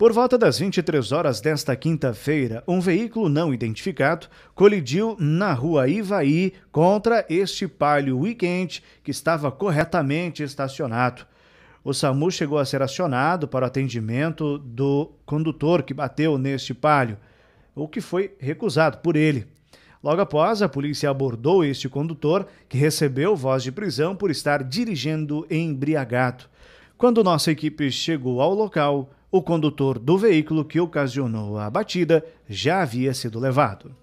Por volta das 23 horas desta quinta-feira, um veículo não identificado colidiu na rua Ivaí contra este palio weekend que estava corretamente estacionado. O SAMU chegou a ser acionado para o atendimento do condutor que bateu neste palio, o que foi recusado por ele. Logo após, a polícia abordou este condutor, que recebeu voz de prisão por estar dirigindo embriagado. Quando nossa equipe chegou ao local, o condutor do veículo que ocasionou a batida já havia sido levado.